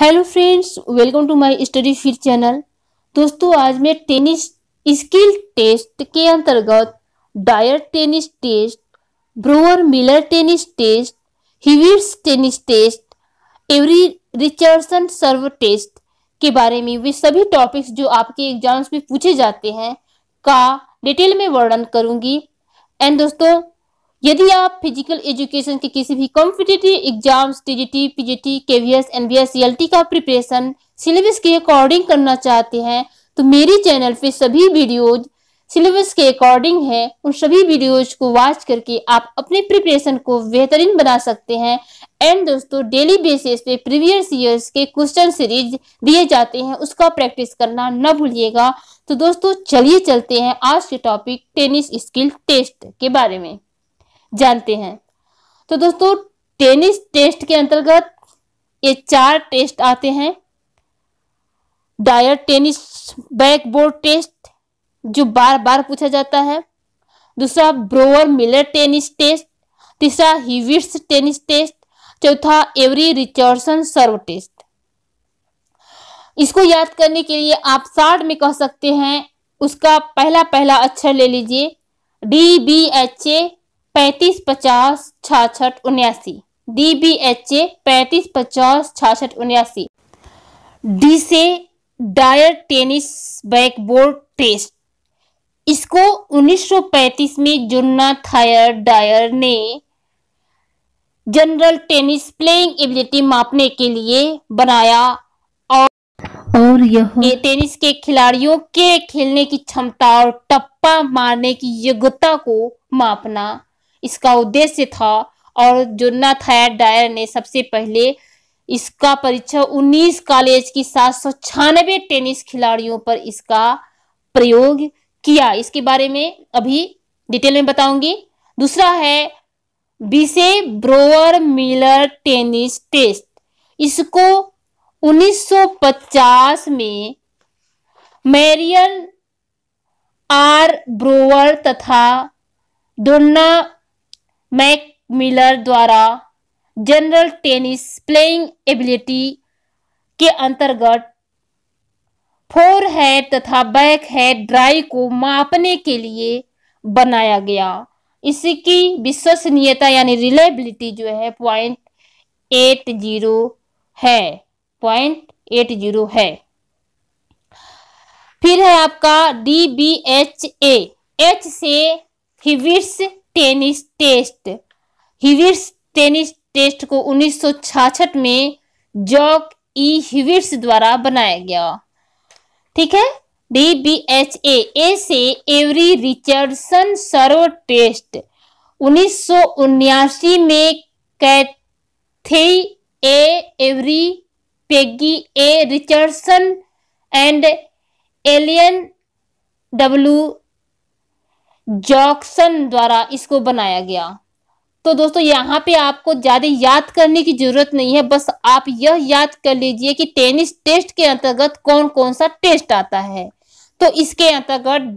hello friends welcome to my study field channel दोस्तों आज मैं टेनिस स्किल टेस्ट के अंतर्गत Dyer tennis test Broer Miller tennis test Hewitt's tennis test Avery Richardson serve test के बारे में वे सभी टॉपिक्स जो आपके एग्जाम्स में पूछे जाते हैं का डिटेल में वर्णन करूंगी एंड दोस्तों यदि आप फिजिकल एजुकेशन के किसी भी competitive exams TGT PGT KVS NVS CLT का प्रिपरेशन सिलेबस के अकॉर्डिंग करना चाहते हैं तो मेरे चैनल पे सभी वीडियोज सिलेबस के अकॉर्डिंग है उन सभी वीडियोज को वॉच करके आप अपने प्रिपरेशन को बेहतरीन बना सकते हैं एंड दोस्तों डेली बेसिस पे प्रीवियस ईयर्स के क्वेश्चन सीरीज दिए जाते हैं उसका प्रैक्टिस करना न भूलिएगा तो दोस्तों चलिए चलते हैं आज के टॉपिक टेनिस स्किल टेस्ट के बारे में जानते हैं तो दोस्तों टेनिस टेस्ट के अंतर्गत ये चार टेस्ट आते हैं डायर टेनिस बैकबोर्ड टेस्ट जो बार बार पूछा जाता है दूसरा ब्रोवर मिलर टेनिस टेस्ट तीसरा हिविट्स टेनिस टेस्ट चौथा एवरी रिचर्डसन सर्व टेस्ट इसको याद करने के लिए आप साठ में कह सकते हैं उसका पहला पहला अक्षर ले लीजिए डी बी एच ए पैंतीस पचास छाछठ उन्यासी डी बी एच ए पैंतीस पचास छाछठ उन्यासी डी से डायर टेनिस बैकबोर्ड टेस्ट इसको 1935 में जुन्ना थायर डायर ने जनरल टेनिस प्लेइंग एबिलिटी मापने के लिए बनाया और और यह टेनिस के खिलाड़ियों के खेलने की क्षमता और टप्पा मारने की योग्यता को मापना इसका उद्देश्य था और जो डायर ने सबसे पहले इसका परीक्षा 19 कॉलेज की सात सौ छियानवे टेनिस खिलाड़ियों पर इसका प्रयोग किया इसके बारे में अभी डिटेल में बताऊंगी दूसरा है बीसे ब्रोअर मिलर टेनिस टेस्ट इसको 1950 में मैरियन आर ब्रोअर तथा डोना मैक मिलर द्वारा जनरल टेनिस प्लेइंग एबिलिटी के अंतर्गत फोर हेड तथा बैक हेड ड्राई को मापने के लिए बनाया गया इसकी विश्वसनीयता यानी रिलायबिलिटी जो है पॉइंट एट जीरो है पॉइंट एट जीरो है फिर है आपका D B H A H से Hewitt's tennis test Hewitt's tennis test को 1966 में जॉक ई हिविर्स द्वारा बनाया गया ठीक है D B H A A से एवरी रिचर्डसन सरो टेस्ट उन्नीस में Kathy A Avery Peggy A Richardson and Ellen W Jackson द्वारा इसको बनाया गया तो दोस्तों यहाँ पे आपको ज्यादा याद करने की जरूरत नहीं है बस आप यह याद कर लीजिए कि टेनिस टेस्ट के अंतर्गत कौन कौन सा टेस्ट आता है तो इसके अंतर्गत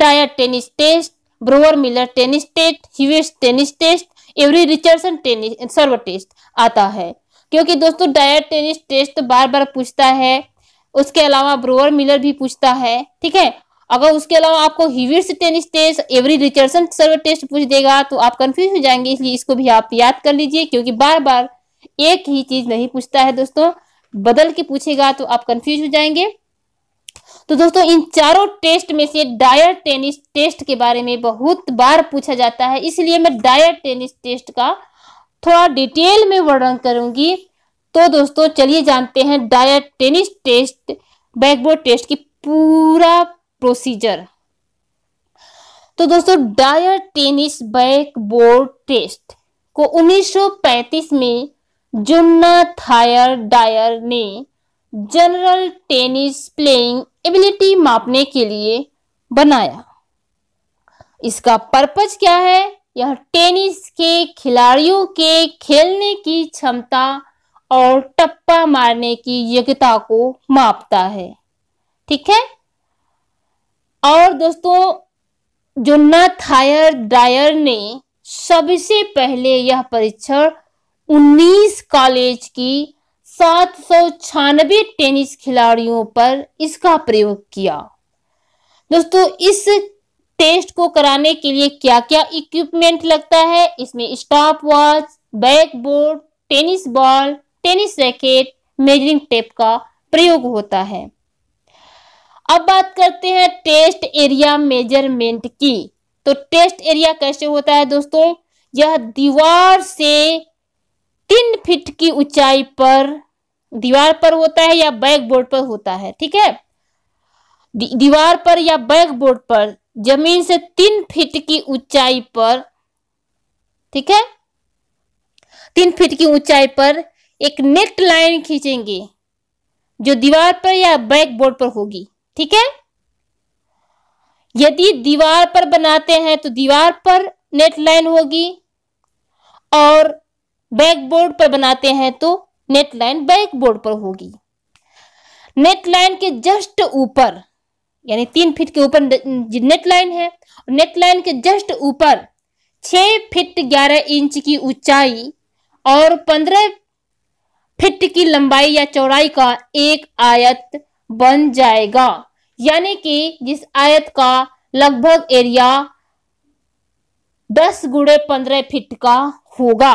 Dyer tennis test Broer Miller tennis test Hewitt's tennis test Avery Richardson tennis serve test आता है क्योंकि दोस्तों डायर टेनिस टेस्ट बार बार पूछता है उसके अलावा ब्रोवर मिलर भी पूछता है ठीक है अगर उसके अलावा आपको Hewitt's tennis test Avery Richardson serve test पूछ देगा तो आप कंफ्यूज हो जाएंगे इसलिए इसको भी आप याद कर लीजिए क्योंकि बार बार एक ही चीज नहीं पूछता है दोस्तों बदल के पूछेगा तो आप कंफ्यूज हो जाएंगे तो दोस्तों इन चारों टेस्ट में से डायर टेनिस टेस्ट के बारे में बहुत बार पूछा जाता है इसलिए मैं डायर टेनिस टेस्ट का थोड़ा डिटेल में वर्णन करूंगी तो दोस्तों चलिए जानते हैं Dyer tennis test backboard test की पूरा प्रोसीजर तो दोस्तों Dyer tennis back board test को 1935 में जुन्ना थायर डायर ने जनरल टेनिस प्लेइंग एबिलिटी मापने के लिए बनाया इसका पर्पज क्या है यह टेनिस के खिलाड़ियों के खेलने की क्षमता और टप्पा मारने की योग्यता को मापता है ठीक है दोस्तों थायर डायर ने सबसे पहले यह परीक्षण 19 कॉलेज की सात टेनिस खिलाड़ियों पर इसका प्रयोग किया दोस्तों इस टेस्ट को कराने के लिए क्या क्या इक्विपमेंट लगता है इसमें stop watch back board tennis ball tennis racket measuring tape का प्रयोग होता है अब बात करते हैं टेस्ट एरिया मेजरमेंट की तो टेस्ट एरिया कैसे होता है दोस्तों यह दीवार से तीन फीट की ऊंचाई पर दीवार पर होता है या बैक बोर्ड पर होता है ठीक है दीवार पर या बैक बोर्ड पर जमीन से तीन फीट की ऊंचाई पर ठीक है तीन फीट की ऊंचाई पर एक नेट लाइन खींचेंगे जो दीवार पर या बैक बोर्ड पर होगी ठीक है यदि दीवार पर बनाते हैं तो दीवार पर नेट लाइन होगी और बैकबोर्ड पर बनाते हैं तो नेट लाइन बैकबोर्ड पर होगी नेट लाइन के जस्ट ऊपर यानी तीन फीट के ऊपर नेट लाइन है नेट लाइन के जस्ट ऊपर छह फीट ग्यारह इंच की ऊंचाई और पंद्रह फीट की लंबाई या चौड़ाई का एक आयत बन जाएगा यानी कि जिस आयत का लगभग एरिया दस गुड़े पंद्रह फीट का होगा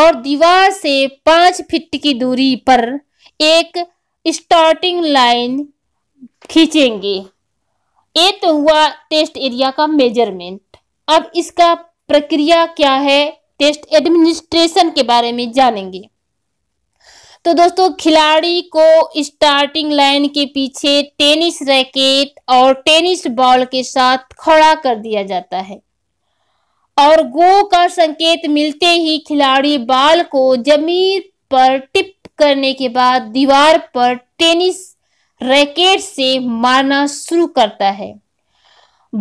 और दीवार से पांच फीट की दूरी पर एक स्टार्टिंग लाइन खींचेंगे ये तो हुआ टेस्ट एरिया का मेजरमेंट अब इसका प्रक्रिया क्या है टेस्ट एडमिनिस्ट्रेशन के बारे में जानेंगे तो दोस्तों खिलाड़ी को स्टार्टिंग लाइन के पीछे टेनिस रैकेट और टेनिस बॉल के साथ खड़ा कर दिया जाता है और गो का संकेत मिलते ही खिलाड़ी बाल को जमीन पर टिप करने के बाद दीवार पर टेनिस रैकेट से मारना शुरू करता है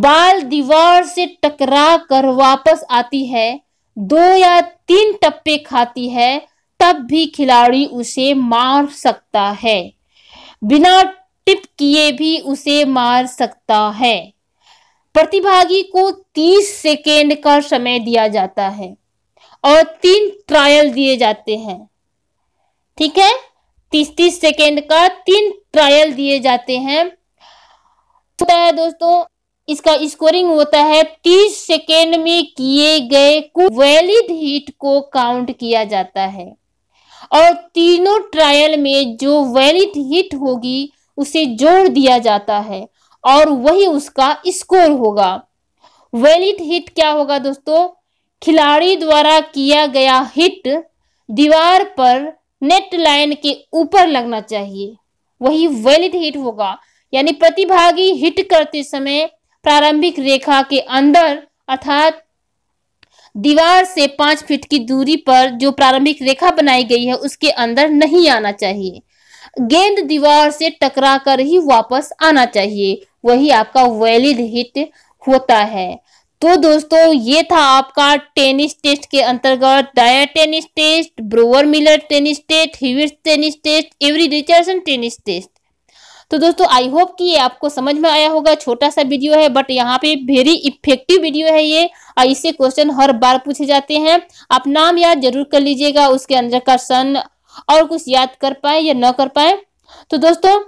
बाल दीवार से टकरा कर वापस आती है दो या तीन टप्पे खाती है तब भी खिलाड़ी उसे मार सकता है बिना टिप किए भी उसे मार सकता है प्रतिभागी को 30 सेकेंड का समय दिया जाता है और तीन ट्रायल दिए जाते हैं ठीक है तीस तीस सेकेंड का तीन ट्रायल दिए जाते हैं होता तो है दोस्तों इसका स्कोरिंग होता है तीस सेकेंड में किए गए वैलिड हिट को काउंट किया जाता है और तीनों ट्रायल में जो वैलिड हिट होगी उसे जोड़ दिया जाता है और वही उसका स्कोर होगा वैलिड हिट क्या होगा दोस्तों खिलाड़ी द्वारा किया गया हिट दीवार पर नेट लाइन के ऊपर लगना चाहिए वही वैलिड हिट होगा यानी प्रतिभागी हिट करते समय प्रारंभिक रेखा के अंदर अर्थात दीवार से पांच फीट की दूरी पर जो प्रारंभिक रेखा बनाई गई है उसके अंदर नहीं आना चाहिए गेंद दीवार से टकरा कर ही वापस आना चाहिए वही आपका वैलिड हिट होता है तो दोस्तों ये था आपका टेनिस टेस्ट के अंतर्गत Dyer tennis test Broer Miller tennis test Hewitt's tennis test Avery Richardson tennis test तो दोस्तों आई होप कि ये आपको समझ में आया होगा छोटा सा वीडियो है बट यहाँ पे वेरी इफेक्टिव वीडियो है ये और इससे क्वेश्चन हर बार पूछे जाते हैं आप नाम याद जरूर कर लीजिएगा उसके अंदर का सन और कुछ याद कर पाए या न कर पाए तो दोस्तों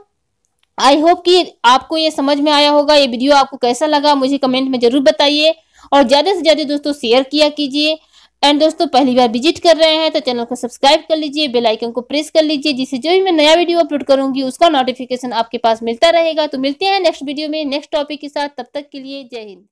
आई होप कि आपको ये समझ में आया होगा ये वीडियो आपको कैसा लगा मुझे कमेंट में जरूर बताइए और ज़्यादा से ज़्यादा दोस्तों शेयर किया कीजिए एंड दोस्तों पहली बार विजिट कर रहे हैं तो चैनल को सब्सक्राइब कर लीजिए बेल आइकन को प्रेस कर लीजिए जिससे जो भी मैं नया वीडियो अपलोड करूंगी उसका नोटिफिकेशन आपके पास मिलता रहेगा तो मिलते हैं नेक्स्ट वीडियो में नेक्स्ट टॉपिक के साथ तब तक के लिए जय हिंद